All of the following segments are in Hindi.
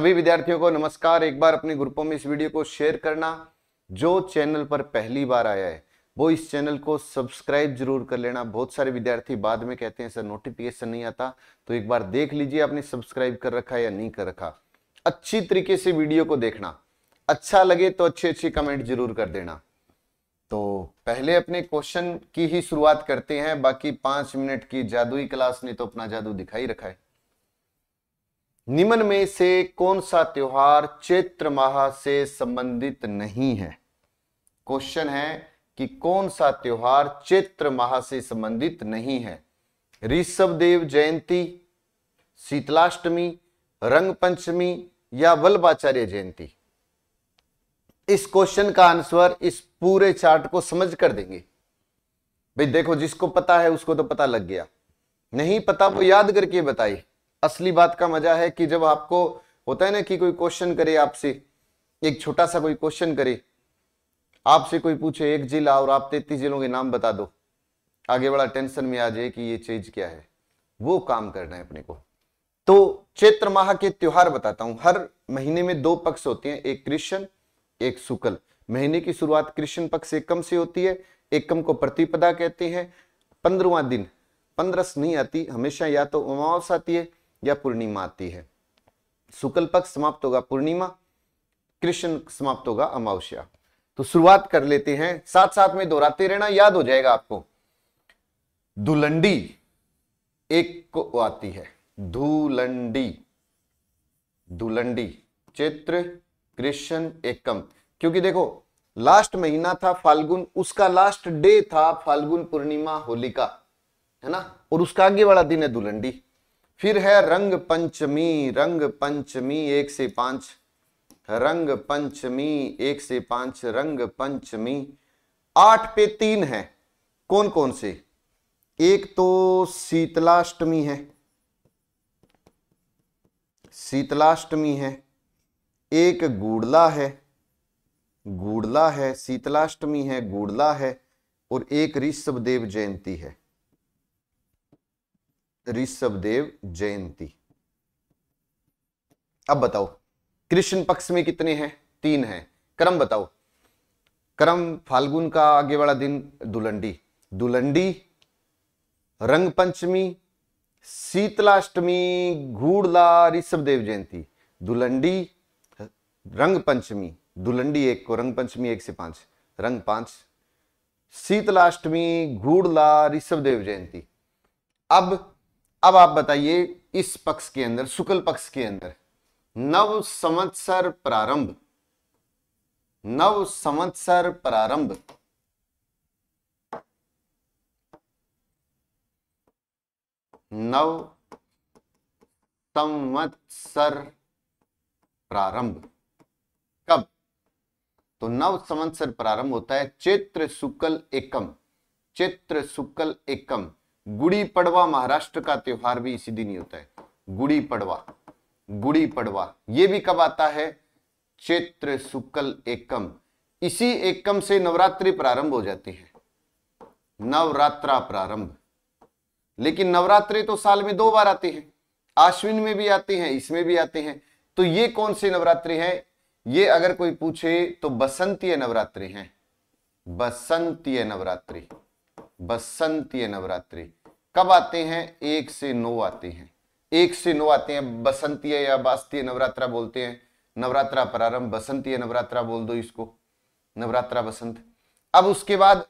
सभी विद्यार्थियों को नमस्कार एक बार अपने ग्रुपों में इस वीडियो को शेयर करना जो चैनल पर पहली बार आया है वो इस चैनल को सब्सक्राइब जरूर कर लेना बहुत सारे विद्यार्थी बाद में कहते हैं सर नोटिफिकेशन नहीं आता तो एक बार देख लीजिए आपने सब्सक्राइब कर रखा है या नहीं कर रखा अच्छी तरीके से वीडियो को देखना अच्छा लगे तो अच्छे अच्छे कमेंट जरूर कर देना तो पहले अपने क्वेश्चन की ही शुरुआत करते हैं बाकी पांच मिनट की जादुई क्लास ने तो अपना जादू दिखाई रखा है निम्न में से कौन सा त्यौहार चैत्र माह से संबंधित नहीं है क्वेश्चन है कि कौन सा त्योहार चैत्र माह से संबंधित नहीं है ऋषभ देव जयंती शीतलाष्टमी रंग पंचमी या वल्लभाचार्य जयंती इस क्वेश्चन का आंसर इस पूरे चार्ट को समझ कर देंगे भाई देखो जिसको पता है उसको तो पता लग गया नहीं पता वो याद करके बताइए असली बात का मजा है कि जब आपको होता है ना कि कोई क्वेश्चन करे आपसे एक छोटा सा कोई क्वेश्चन करे आपसे कोई पूछे एक जिला और आप तैतीस जिलों के नाम बता दो आगे बड़ा टेंशन में आ जाए कि ये चीज क्या है वो काम करना है अपने को तो चैत्र माह के त्योहार बताता हूं हर महीने में दो पक्ष होते हैं एक कृष्ण एक शुक्ल महीने की शुरुआत कृष्ण पक्ष एकम से होती है एकम को प्रतिपदा कहते हैं पंद्रवा दिन पंद्रस नहीं आती हमेशा या तो अमावस आती है या पूर्णिमा आती है शुक्ल पक्ष समाप्त होगा पूर्णिमा कृष्ण समाप्त होगा अमावस्या तो शुरुआत कर लेते हैं साथ साथ में दोहराते रहना याद हो जाएगा आपको दुलंडी एक को आती है धूलंडी धुलंडी चित्र कृष्ण एकम क्योंकि देखो लास्ट महीना था फाल्गुन उसका लास्ट डे था फाल्गुन पूर्णिमा होलिका है ना और उसका आगे वाला दिन है दुलंडी फिर है रंग पंचमी रंग पंचमी एक से पांच रंग पंचमी एक से पांच रंग पंचमी आठ पे तीन है कौन कौन से एक तो शीतलाष्टमी है शीतलाष्टमी है एक गुड़ला है गुड़ला है शीतलाष्टमी है गुड़ला है और एक ऋषभ देव जयंती है ऋषभदेव जयंती अब बताओ कृष्ण पक्ष में कितने हैं तीन हैं क्रम बताओ क्रम फाल्गुन का आगे वाला दिन दुलंडी दुलंडी रंग पंचमी शीतलाष्टमी घूड़ला ऋषभदेव जयंती दुलंडी रंग पंचमी दुलंडी एक को रंग पंचमी एक से पांच रंग पांच शीतलाष्टमी घूड़ला ऋषभदेव जयंती अब अब आप बताइए इस पक्ष के अंदर शुक्ल पक्ष के अंदर नव संवत्सर प्रारंभ नव संवत्सर प्रारंभ नव संवत्सर प्रारंभ कब तो नव संवत्सर प्रारंभ होता है चैत्र शुक्ल एकम चैत्र शुक्ल एकम गुड़ी पड़वा महाराष्ट्र का त्योहार भी इसी दिन ही होता है गुड़ी पड़वा गुड़ी पड़वा ये भी कब आता है चैत्र शुक्ल एकम इसी एकम से नवरात्रि प्रारंभ हो जाती है नवरात्रा प्रारंभ लेकिन नवरात्रि तो साल में दो बार आती है आश्विन में भी आती है इसमें भी आते हैं तो ये कौन सी नवरात्रि है ये अगर कोई पूछे तो बसंतीय नवरात्रि है बसंतीय नवरात्रि बसंती नवरात्रि कब आते हैं एक से नौ आते हैं एक से नौ आते हैं बसंती या बास्तीय नवरात्रा बोलते हैं नवरात्रा प्रारंभ बसंती नवरात्रा बोल दो इसको नवरात्रा बसंत अब उसके बाद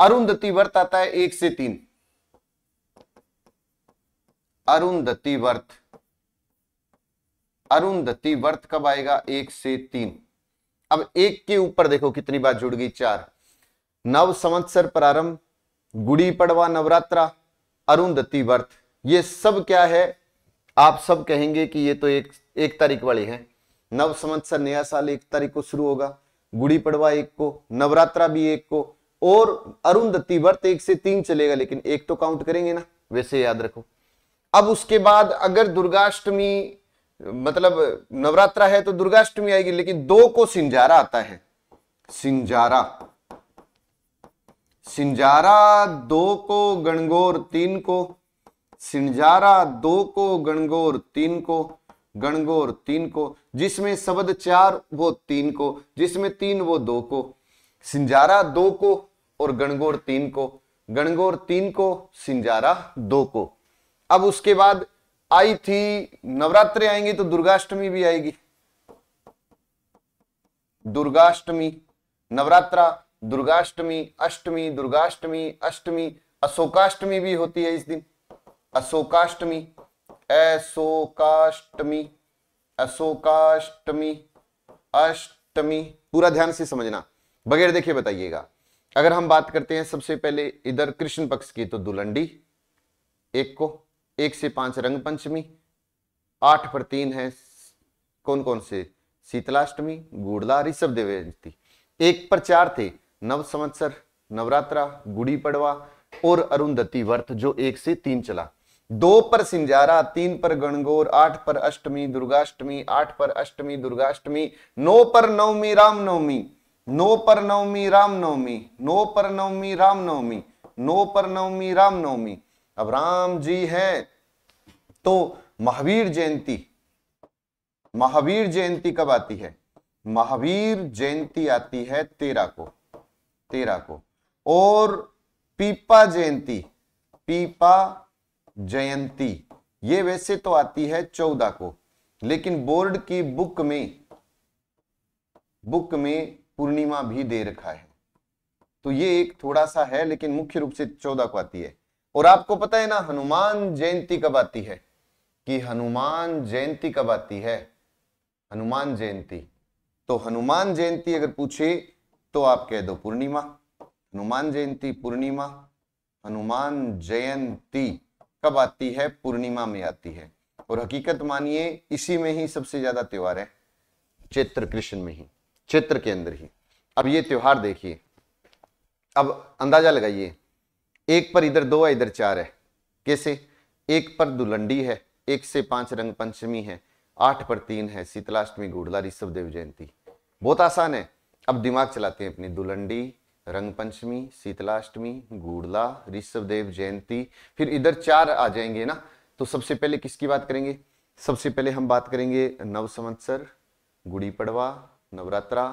अरुंधति व्रत आता है एक से तीन अरुंधति व्रत अरुंधति व्रत कब आएगा एक से तीन अब एक के ऊपर देखो कितनी बार जुड़ गई चार नव संवत्सर प्रारंभ गुड़ी पड़वा नवरात्रा अरुंधति व्रत ये सब क्या है आप सब कहेंगे कि ये तो एक एक तारीख वाली है नव संवत्सर नया साल एक तारीख को शुरू होगा गुड़ी पड़वा एक को नवरात्रा भी एक को और अरुंधति व्रत एक से तीन चलेगा लेकिन एक तो काउंट करेंगे ना वैसे याद रखो अब उसके बाद अगर दुर्गाष्टमी मतलब नवरात्रा है तो दुर्गाष्टमी आएगी लेकिन दो को सिंजारा आता है सिंजारा सिंजारा दो को गणगोर तीन को सिंजारा दो को गणगोर तीन को गणगोर तीन को जिसमें शब्द चार वो तीन को जिसमें तीन वो दो को सिंजारा दो को और गणगोर तीन को गणगोर तीन को सिंजारा दो को अब उसके बाद आई थी नवरात्रे आएंगी तो दुर्गाष्टमी भी आएगी दुर्गाष्टमी नवरात्रा दुर्गाष्टमी अष्टमी दुर्गाष्टमी अष्टमी अशोकाष्टमी भी होती है इस दिन अशोकाष्टमी अशोकाष्टमी अशोकाष्टमी अष्टमी पूरा ध्यान से समझना बगैर देखिए बताइएगा अगर हम बात करते हैं सबसे पहले इधर कृष्ण पक्ष की तो दुलंडी एक को एक से पांच रंग पंचमी आठ पर तीन है कौन कौन से शीतलाष्टमी गुड़ला ऋषभ देवती एक पर चार थे नव संवत्सर नवरात्रा गुड़ी पड़वा और अरुंधति वर्त जो एक से तीन चला दो पर सिंजारा तीन पर गणगौर आठ पर अष्टमी दुर्गाष्टमी आठ पर अष्टमी दुर्गाष्टमी नौ पर नवमी रामनवमी नौ पर नवमी रामनवमी नौ पर नवमी रामनवमी नौ पर नवमी रामनवमी अब राम जी है तो महावीर जयंती महावीर जयंती कब आती है महावीर जयंती आती है तेरह को तेरह को और पीपा जयंती पीपा जयंती ये वैसे तो आती है चौदह को लेकिन बोर्ड की बुक में बुक में पूर्णिमा भी दे रखा है तो ये एक थोड़ा सा है लेकिन मुख्य रूप से चौदह को आती है और आपको पता है ना हनुमान जयंती कब आती है कि हनुमान जयंती कब आती है हनुमान जयंती तो हनुमान जयंती अगर पूछे तो आप कह दो पूर्णिमा हनुमान जयंती पूर्णिमा हनुमान जयंती कब आती है पूर्णिमा में आती है और हकीकत मानिए इसी में ही सबसे ज्यादा त्योहार है चैत्र कृष्ण में ही चैत्र के अंदर ही अब ये त्योहार देखिए अब अंदाजा लगाइए एक पर इधर दो है इधर चार है कैसे एक पर दुलंडी है एक से पांच रंग पंचमी है आठ पर तीन है शीतलाष्टमी गुड़ला ऋषभ देव जयंती बहुत आसान है अब दिमाग चलाते हैं अपनी दुलंडी रंग पंचमी शीतलाष्टमी गुड़ला ऋषभदेव जयंती फिर इधर चार आ जाएंगे ना तो सबसे पहले किसकी बात करेंगे सबसे पहले हम बात करेंगे नव संवत्सर गुड़ी पड़वा नवरात्रा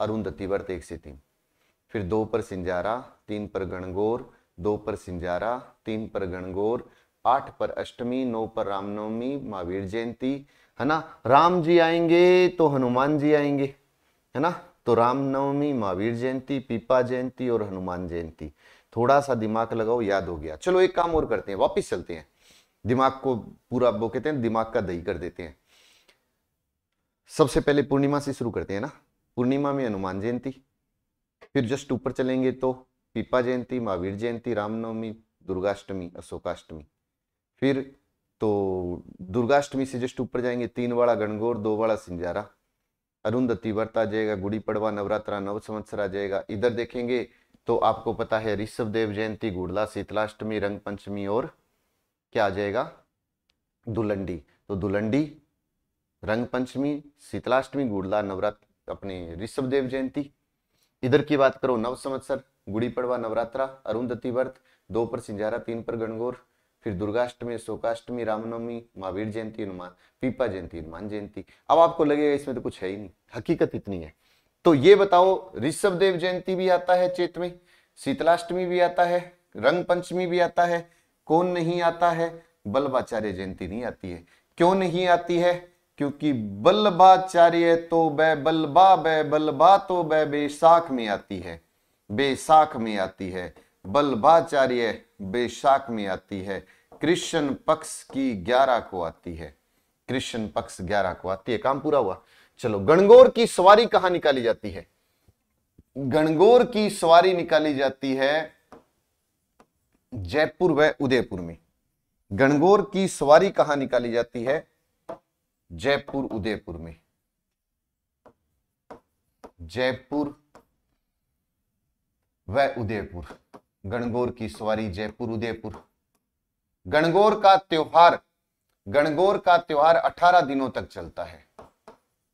अरुंधति व्रत एक से तीन फिर दो पर सिंजारा तीन पर गणगौर दो पर सिंजारा तीन पर गणगौर आठ पर अष्टमी नौ पर रामनवमी महावीर जयंती है ना राम जी आएंगे तो हनुमान जी आएंगे है ना तो रामनवमी महावीर जयंती पीपा जयंती और हनुमान जयंती थोड़ा सा दिमाग लगाओ याद हो गया चलो एक काम और करते हैं वापिस चलते हैं दिमाग को पूरा वो कहते हैं दिमाग का दही कर देते हैं सबसे पहले पूर्णिमा से शुरू करते हैं ना पूर्णिमा में हनुमान जयंती फिर जस्ट ऊपर चलेंगे तो पीपा जयंती महावीर जयंती रामनवमी दुर्गाष्टमी अशोकाष्टमी फिर तो दुर्गाष्टमी से जस्ट ऊपर जाएंगे तीन वाला गणगौर दो वाला सिंजारा अरुंधति वर्त आ जाएगा गुड़ी पड़वा नवरात्रा नव संवत्सर आ जाएगा इधर देखेंगे तो आपको पता है ऋषभ देव जयंती गुड़ला शीतलाष्टमी रंग पंचमी और क्या आ जाएगा दुलंडी तो दुलंडी रंग पंचमी शीतलाष्टमी गुड़ला नवरात्र अपने ऋषभ देव जयंती इधर की बात करो नव संवत्सर गुड़ी पड़वा नवरात्रा अरुंधति व्रत दो पर सिंजारा तीन पर गणगौर फिर दुर्गाष्टमी शोकाष्टमी रामनवमी महावीर जयंती हनुमान पीपा जयंती हनुमान जयंती अब आपको लगेगा इसमें तो कुछ है ही नहीं हकीकत इतनी है तो ये बताओ ऋषभ देव जयंती भी आता है चेत में शीतलाष्टमी भी आता है रंग पंचमी भी आता है कौन नहीं आता है बल्लभाचार्य जयंती नहीं आती है क्यों नहीं आती है क्योंकि बल्लभाचार्य तो बै बल्बा बै बल्बा तो बै बेसाख में आती है बेसाख में आती है बल्लभाचार्य बेसाख में आती है कृष्ण पक्ष की ग्यारह को आती है कृष्ण पक्ष ग्यारह को आती है काम पूरा हुआ चलो गणगौर की सवारी कहां निकाली जाती है गणगौर की सवारी निकाली जाती है जयपुर व उदयपुर में गणगौर की सवारी कहां निकाली जाती है जयपुर उदयपुर में जयपुर व उदयपुर गणगौर की सवारी जयपुर उदयपुर गणगौर का त्योहार गणगौर का त्योहार 18 दिनों तक चलता है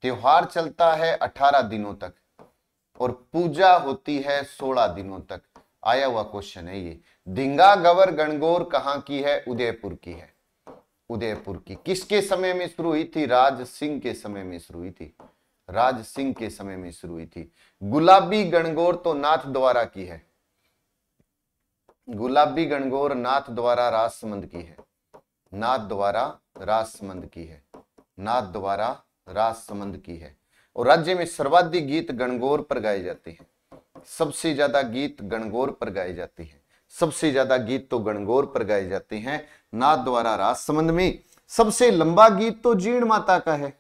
त्योहार चलता है 18 दिनों तक और पूजा होती है 16 दिनों तक आया हुआ क्वेश्चन है ये धिंगा गवर गणगौर कहाँ की है उदयपुर की है उदयपुर की किसके समय में शुरू हुई थी राज सिंह के समय में शुरू हुई थी राज सिंह के समय में शुरू हुई थी गुलाबी गणगौर तो नाथ द्वारा की है गुलाबी गणगौर नाथ द्वारा राजसमंद की है नाथ द्वारा राजसमंद की है नाथ द्वारा राजसमंद की है और राज्य में सर्वाधिक गीत गणगौर पर गाए जाते हैं सबसे ज्यादा गीत गणगौर पर गाए जाते हैं सबसे ज्यादा गीत तो गणगौर पर गाए जाते हैं नाथ द्वारा राजसमंद में सबसे लंबा गीत तो जीर्ण माता का है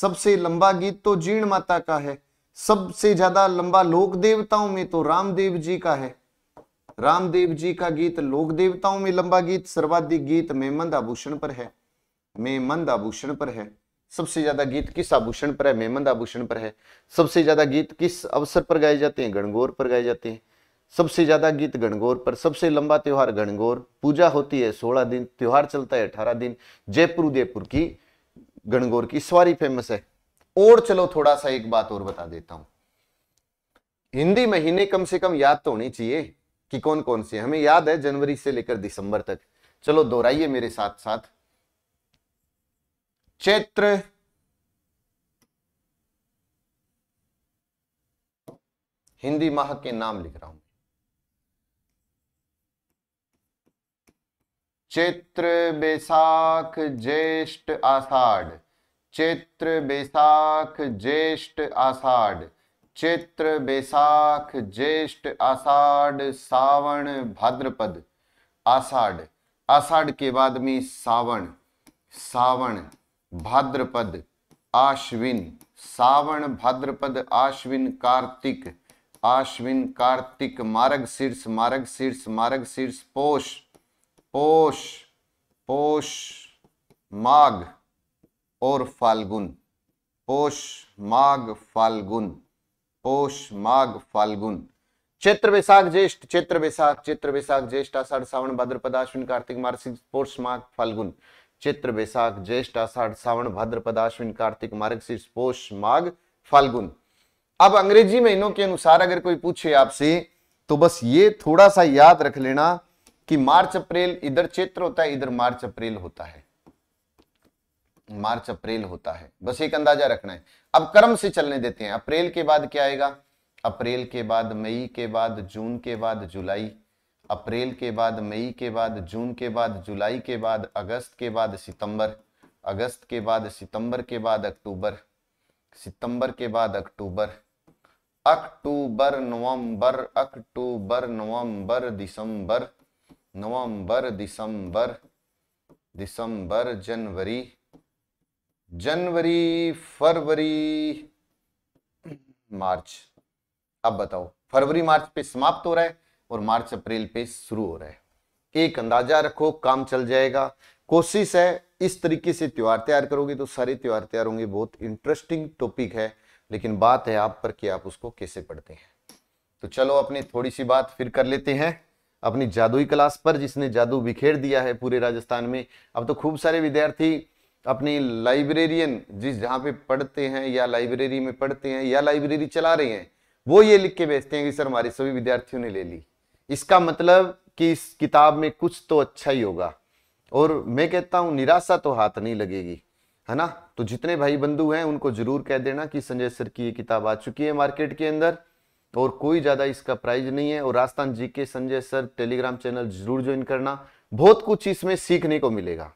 सबसे लंबा गीत तो जीर्ण माता का है सबसे ज्यादा लंबा लोक देवताओं में तो रामदेव जी का है रामदेव जी का गीत लोक देवताओं में लंबा गीत सर्वाधिक गीत मेमंद आभूषण पर है मेमंद आभूषण पर है सबसे ज्यादा गीत किस आभूषण पर है मेमंद आभूषण पर है सबसे ज्यादा गीत किस अवसर पर गाए जाते हैं गणगौर पर गाए जाते हैं सबसे ज्यादा गीत गणगौर पर सबसे लंबा त्योहार गणगौर पूजा होती है सोलह दिन त्योहार चलता है अठारह दिन जयपुर उदयपुर की गणगौर की सवारी फेमस है और चलो थोड़ा सा एक बात और बता देता हूं हिंदी महीने कम से कम याद तो होनी चाहिए कि कौन कौन से हमें याद है जनवरी से लेकर दिसंबर तक चलो दोहराइए मेरे साथ साथ चैत्र हिंदी माह के नाम लिख रहा हूं चैत्र बैसाख ज्येष्ठ आषाढ़ चैत्र बैसाख ज्येष्ठ आषाढ़ चैत्र बैसाख ज्येष्ठ आषाढ़ सावण भाद्रपद आषाढ़ आषाढ़ के बाद में सावण सावण भाद्रपद आश्विन सावण भाद्रपद आश्विन कार्तिक आश्विन कार्तिक मार्ग शीर्ष मार्ग शीर्ष मार्ग शीर्ष पोष पोष पोष माघ और फाल्गुन पोष माघ फाल्गुन पोष माघ फाल्गुन चैत्र बैसाख ज्येष्ठ चैत्र बैसाख चैत्र बैसाख ज्येष्ठ आषाढ़ सावन भद्रपद अश्विन कार्तिक मार्सी पोष माघ फाल्गुन चैत्र बैसाख ज्येष्ठ आषाढ़ सावन भद्रपद अश्विन कार्तिक मार्गशीर्ष पोष माघ फाल्गुन अब अंग्रेजी महीनों के अनुसार अगर कोई पूछे आपसे तो बस ये थोड़ा सा याद रख लेना कि मार्च अप्रैल इधर चैत्र होता है इधर मार्च अप्रैल होता है मार्च अप्रैल होता है बस एक अंदाजा रखना है अब क्रम से चलने देते हैं अप्रैल के बाद क्या आएगा अप्रैल के बाद मई के बाद जून के बाद जुलाई अप्रैल के बाद मई के बाद जून के बाद जुलाई के बाद अगस्त के बाद सितंबर अगस्त के बाद सितंबर के बाद अक्टूबर सितंबर के बाद अक्टूबर अक्टूबर नवंबर अक्टूबर नवंबर दिसंबर नवंबर दिसंबर दिसंबर जनवरी जनवरी फरवरी मार्च अब बताओ फरवरी मार्च पे समाप्त हो रहा है और मार्च अप्रैल पे शुरू हो रहा है एक अंदाजा रखो काम चल जाएगा कोशिश है इस तरीके से त्यौहार तैयार करोगे तो सारे त्यौहार तैयार होंगे बहुत इंटरेस्टिंग टॉपिक है लेकिन बात है आप पर कि आप उसको कैसे पढ़ते हैं तो चलो अपनी थोड़ी सी बात फिर कर लेते हैं अपनी जादुई क्लास पर जिसने जादू बिखेर दिया है पूरे राजस्थान में अब तो खूब सारे विद्यार्थी अपने लाइब्रेरियन जिस जहाँ पे पढ़ते हैं या लाइब्रेरी में पढ़ते हैं या लाइब्रेरी चला रहे हैं वो ये लिख के बेचते हैं कि सर हमारे सभी विद्यार्थियों ने ले ली इसका मतलब कि इस किताब में कुछ तो अच्छा ही होगा और मैं कहता हूँ निराशा तो हाथ नहीं लगेगी है ना तो जितने भाई बंधु हैं उनको जरूर कह देना कि संजय सर की ये किताब आ चुकी है मार्केट के अंदर और कोई ज़्यादा इसका प्राइज नहीं है और राजस्थान जी के संजय सर टेलीग्राम चैनल जरूर ज्वाइन करना बहुत कुछ इसमें सीखने को मिलेगा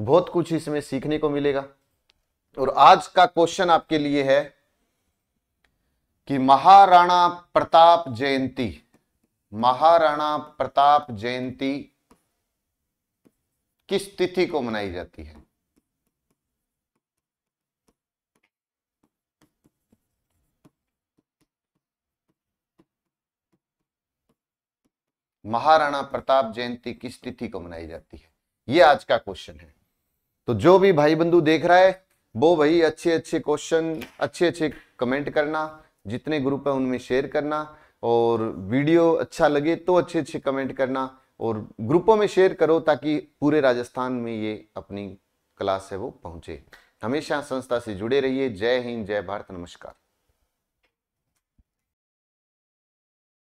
बहुत कुछ इसमें सीखने को मिलेगा और आज का क्वेश्चन आपके लिए है कि महाराणा प्रताप जयंती महाराणा प्रताप जयंती किस तिथि को मनाई जाती है महाराणा प्रताप जयंती किस तिथि को मनाई जाती है यह आज का क्वेश्चन है तो जो भी भाई बंधु देख रहा है वो भाई अच्छे अच्छे क्वेश्चन अच्छे अच्छे कमेंट करना जितने ग्रुप है उनमें शेयर करना और वीडियो अच्छा लगे तो अच्छे अच्छे कमेंट करना और ग्रुपों में शेयर करो ताकि पूरे राजस्थान में ये अपनी क्लास है वो पहुंचे हमेशा संस्था से जुड़े रहिए जय हिंद जय भारत नमस्कार